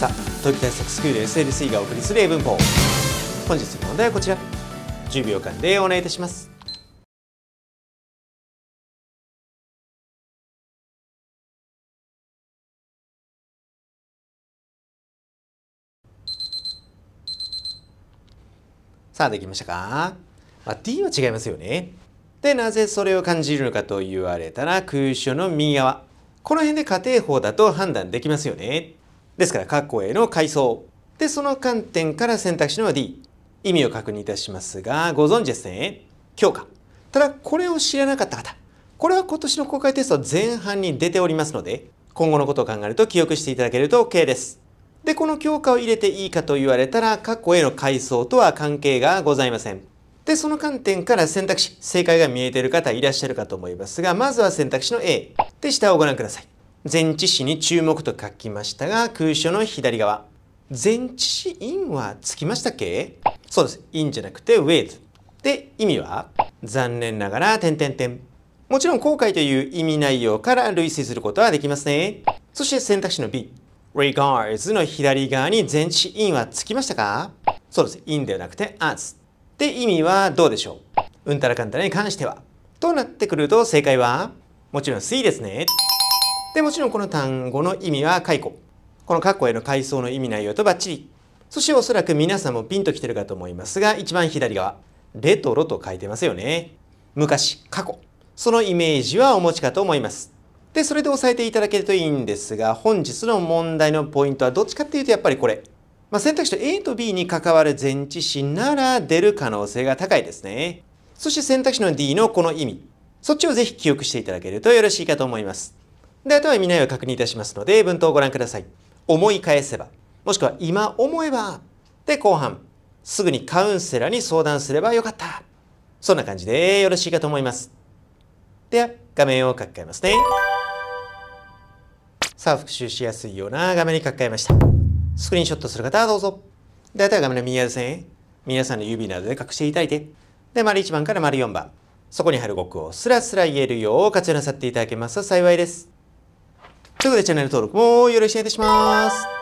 さあト東京大学スクール SLC がお送りする英文法本日の問題はこちら10秒間でお願いいたしますさあできましたか、まあ、D は違いますよねでなぜそれを感じるのかと言われたら空所の右側この辺で仮定法だと判断できますよねですから括弧への階層でその観点から選択肢の D 意味を確認いたしますがご存知ですね強化ただこれを知らなかった方これは今年の公開テスト前半に出ておりますので今後のことを考えると記憶していただけると OK ですでこの強化を入れていいかと言われたら括弧への階層とは関係がございませんでその観点から選択肢正解が見えている方いらっしゃるかと思いますがまずは選択肢の A で下をご覧ください前置詞に注目と書きましたが、空所の左側。前置詞 in はつきましたっけそうです。in じゃなくて with。で、意味は残念ながら、点点点。もちろん後悔という意味内容から類推することはできますね。そして選択肢の B。regards の左側に前置詞 in はつきましたかそうです。in ではなくて as。で、意味はどうでしょううんたらかんたらに関しては。となってくると正解はもちろん C ですね。でもちろんこの単語の意味は解雇この括弧への階層の意味内容とバッチリそしておそらく皆さんもピンときてるかと思いますが一番左側レトロと書いてますよね昔過去そのイメージはお持ちかと思いますでそれで押さえていただけるといいんですが本日の問題のポイントはどっちかっていうとやっぱりこれ、まあ、選択肢と A と B に関わる前置詞なら出る可能性が高いですねそして選択肢の D のこの意味そっちをぜひ記憶していただけるとよろしいかと思いますであとは見ないを確認いたしますので文頭をご覧ください思い返せばもしくは今思えばで後半すぐにカウンセラーに相談すればよかったそんな感じでよろしいかと思いますでは画面を書き換えますねさあ復習しやすいような画面に書き換えましたスクリーンショットする方はどうぞであとは画面の右側ですね皆さんの指などで隠していただいてで丸1番から丸4番そこに貼る語句をスラスラ言えるよう活用なさっていただけますと幸いですということでチャンネル登録もよろしくお願いいたします。